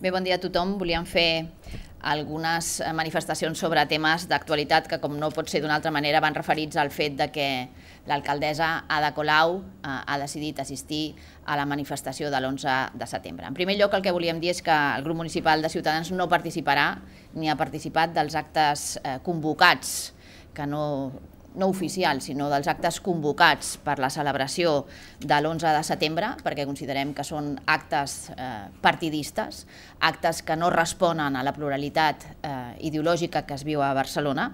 Bé, bon dia a tothom. Volíem fer algunes eh, manifestacions sobre temes d'actualitat que, com no pot ser d'una altra manera, van referits al fet de que l'alcaldessa Ada Colau eh, ha decidit assistir a la manifestació de l'11 de setembre. En primer lloc, el que volíem dir és que el grup municipal de Ciutadans no participarà ni ha participat dels actes eh, convocats que no no oficial, sinó dels actes convocats per la celebració de l'11 de setembre, perquè considerem que són actes eh, partidistes, actes que no responen a la pluralitat eh, ideològica que es viu a Barcelona,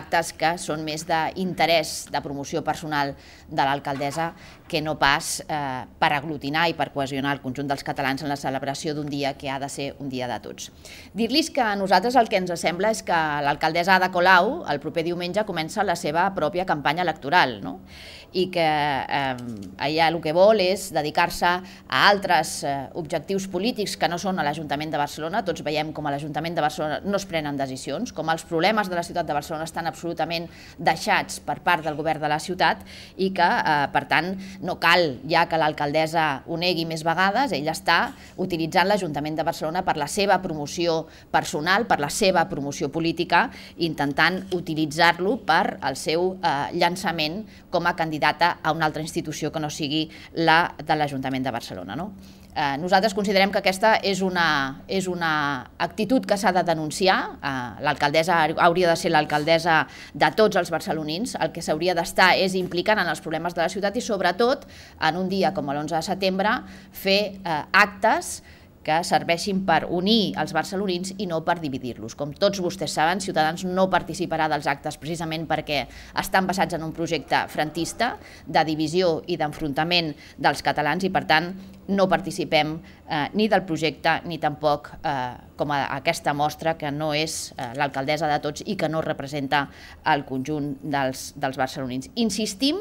actes que són més d'interès de promoció personal de l'alcaldessa que no pas eh, per aglutinar i per cohesionar el conjunt dels catalans en la celebració d'un dia que ha de ser un dia de tots. Dir-los que a nosaltres el que ens sembla és que l'alcaldessa Ada Colau el proper diumenge comença la seva pròpia campanya electoral, no? i que eh, allà el que vol és dedicar-se a altres eh, objectius polítics que no són a l'Ajuntament de Barcelona. Tots veiem com a l'Ajuntament de Barcelona no es prenen decisions, com els problemes de la ciutat de Barcelona estan absolutament deixats per part del govern de la ciutat i que, eh, per tant, no cal ja que l'alcaldessa ho negui més vegades, ella està utilitzant l'Ajuntament de Barcelona per la seva promoció personal, per la seva promoció política, intentant utilitzar-lo per al seu eh, llançament com a candidata a una altra institució que no sigui la de l'Ajuntament de Barcelona. No? Eh, nosaltres considerem que aquesta és una, és una actitud que s'ha de denunciar. Eh, l'alcaldessa hauria de ser l'alcaldessa de tots els barcelonins. El que s'hauria d'estar és implicant en els problemes de la ciutat i, sobretot, en un dia com l'11 de setembre, fer eh, actes que serveixin per unir els barcelonins i no per dividir-los. Com tots vostès saben, Ciutadans no participarà dels actes precisament perquè estan basats en un projecte frontista de divisió i d'enfrontament dels catalans i, per tant, no participem eh, ni del projecte ni tampoc eh, com a aquesta mostra que no és eh, l'alcaldessa de tots i que no representa el conjunt dels, dels barcelonins. Insistim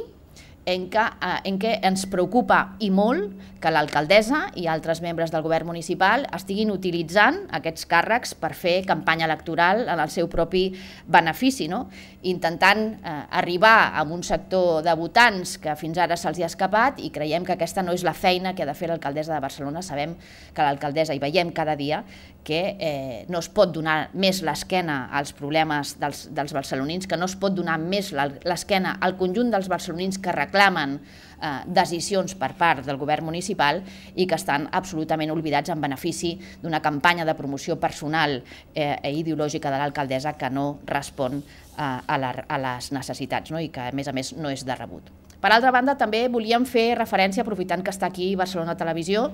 en què, eh, en què ens preocupa i molt que l'alcaldessa i altres membres del govern municipal estiguin utilitzant aquests càrrecs per fer campanya electoral en el seu propi benefici, no? intentant eh, arribar a un sector de votants que fins ara se'ls ha escapat i creiem que aquesta no és la feina que ha de fer l'alcaldessa de Barcelona. Sabem que l'alcaldessa, i veiem cada dia, que eh, no es pot donar més l'esquena als problemes dels, dels barcelonins, que no es pot donar més l'esquena al conjunt dels barcelonins que reclamen eh, decisions per part del govern municipal i que estan absolutament oblidats en benefici d'una campanya de promoció personal eh, i ideològica de l'alcaldessa que no respon eh, a, a les necessitats no? i que, a més a més, no és de rebut. Per altra banda, també volíem fer referència, aprofitant que està aquí Barcelona Televisió,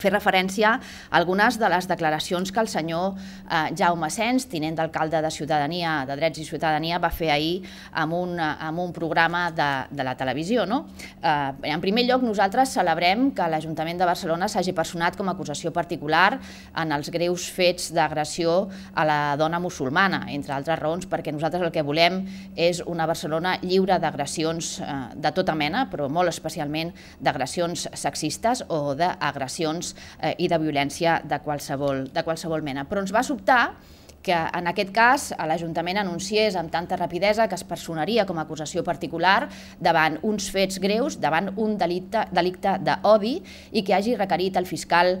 fer referència a algunes de les declaracions que el senyor eh, Jaume Sens, tinent d'alcalde de Ciutadania, de Drets i Ciutadania, va fer ahir amb un, amb un programa de, de la televisió. No? Eh, en primer lloc, nosaltres celebrem que l'Ajuntament de Barcelona s'hagi personat com a acusació particular en els greus fets d'agressió a la dona musulmana, entre altres raons, perquè nosaltres el que volem és una Barcelona lliure d'agressions eh, de tota mena, però molt especialment d'agressions sexistes o d'agressions d'abús eh, i de violència de qualsevol, de qualsevol mena. Però ens va sobtar que en aquest cas l'Ajuntament anunciés amb tanta rapidesa que es personaria com a acusació particular davant uns fets greus, davant un delicte, delicte d'odi i que hagi requerit el fiscal eh,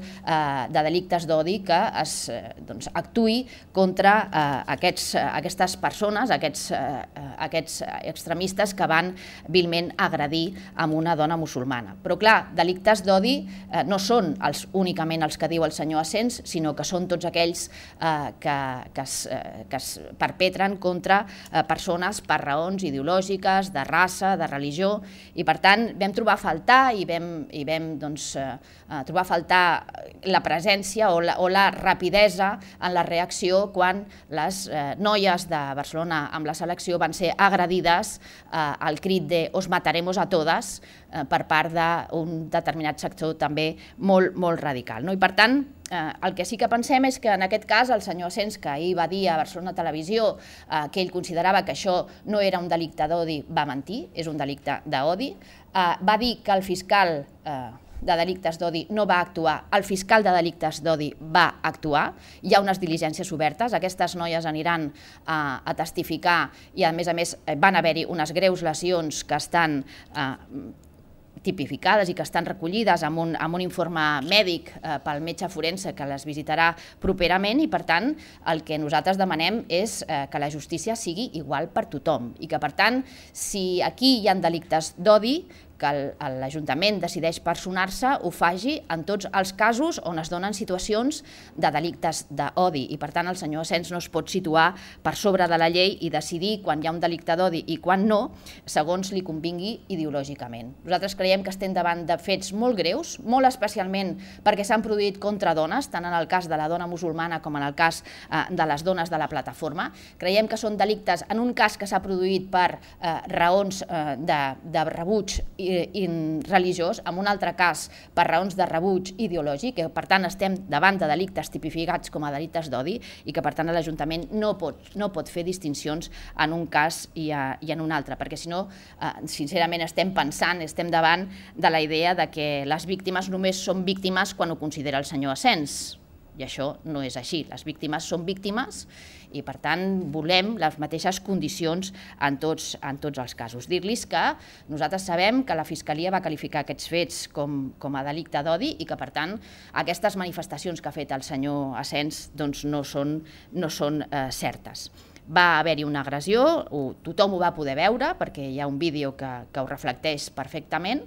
de delictes d'odi que es eh, doncs, actui contra eh, aquests, eh, aquestes persones, aquests eh, eh aquests extremistes que van vilment agredir amb una dona musulmana. Però clar, delictes d'odi eh, no són els, únicament els que diu el senyor Asens, sinó que són tots aquells eh, que, que, es, eh, que es perpetren contra eh, persones per raons ideològiques, de raça, de religió, i per tant vam trobar a faltar i vam, i vam doncs, eh, trobar a faltar la presència o la, o la rapidesa en la reacció quan les noies de Barcelona amb la selecció van ser ser agredides eh, al crit de «os mataremos a todas» eh, per part d'un determinat sector també molt, molt radical. No? I per tant, eh, el que sí que pensem és que en aquest cas el senyor Asens, que ahir va dir a Barcelona Televisió eh, que ell considerava que això no era un delicte d'odi, va mentir, és un delicte d'odi. Eh, va dir que el fiscal eh, de delictes d'odi no va actuar, el fiscal de delictes d'odi va actuar, hi ha unes diligències obertes, aquestes noies aniran a, eh, a testificar i a més a més eh, van haver-hi unes greus lesions que estan eh, tipificades i que estan recollides amb un, amb un informe mèdic eh, pel metge forense que les visitarà properament i, per tant, el que nosaltres demanem és eh, que la justícia sigui igual per tothom i que, per tant, si aquí hi han delictes d'odi, que l'Ajuntament decideix personar-se ho faci en tots els casos on es donen situacions de delictes d'odi i per tant el senyor Asens no es pot situar per sobre de la llei i decidir quan hi ha un delicte d'odi i quan no, segons li convingui ideològicament. Nosaltres creiem que estem davant de fets molt greus, molt especialment perquè s'han produït contra dones, tant en el cas de la dona musulmana com en el cas eh, de les dones de la plataforma. Creiem que són delictes, en un cas que s'ha produït per eh, raons eh, de, de rebuig i religiós, en un altre cas per raons de rebuig ideològic, que eh, per tant estem davant de delictes tipificats com a delictes d'odi i que per tant l'Ajuntament no, pot, no pot fer distincions en un cas i, a, eh, i en un altre, perquè si no, eh, sincerament estem pensant, estem davant de la idea de que les víctimes només són víctimes quan ho considera el senyor Asens i això no és així. Les víctimes són víctimes i, per tant, volem les mateixes condicions en tots, en tots els casos. Dir-los que nosaltres sabem que la Fiscalia va qualificar aquests fets com, com a delicte d'odi i que, per tant, aquestes manifestacions que ha fet el senyor Asens doncs, no són, no són eh, certes va haver-hi una agressió, tothom ho va poder veure perquè hi ha un vídeo que, que ho reflecteix perfectament,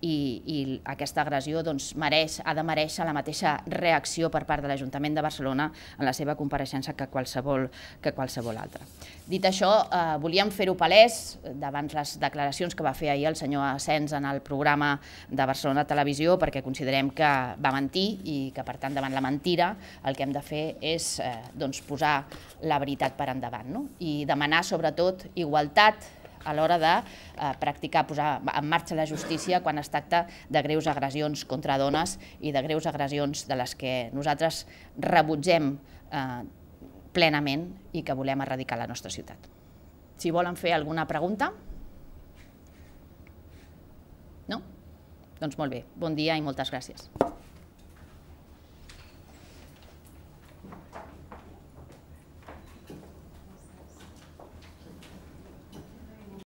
i, i aquesta agressió doncs, mereix, ha de mereixer la mateixa reacció per part de l'Ajuntament de Barcelona en la seva compareixença que qualsevol, que qualsevol altra. Dit això, eh, volíem fer-ho palès davant les declaracions que va fer ahir el senyor Asens en el programa de Barcelona Televisió perquè considerem que va mentir i que per tant davant la mentira el que hem de fer és eh, doncs, posar la veritat per endavant no? i demanar sobretot igualtat, a l'hora de eh, practicar, posar en marxa la justícia quan es tracta de greus agressions contra dones i de greus agressions de les que nosaltres rebutgem eh, plenament i que volem erradicar la nostra ciutat. Si volen fer alguna pregunta... No? Doncs molt bé. Bon dia i moltes gràcies.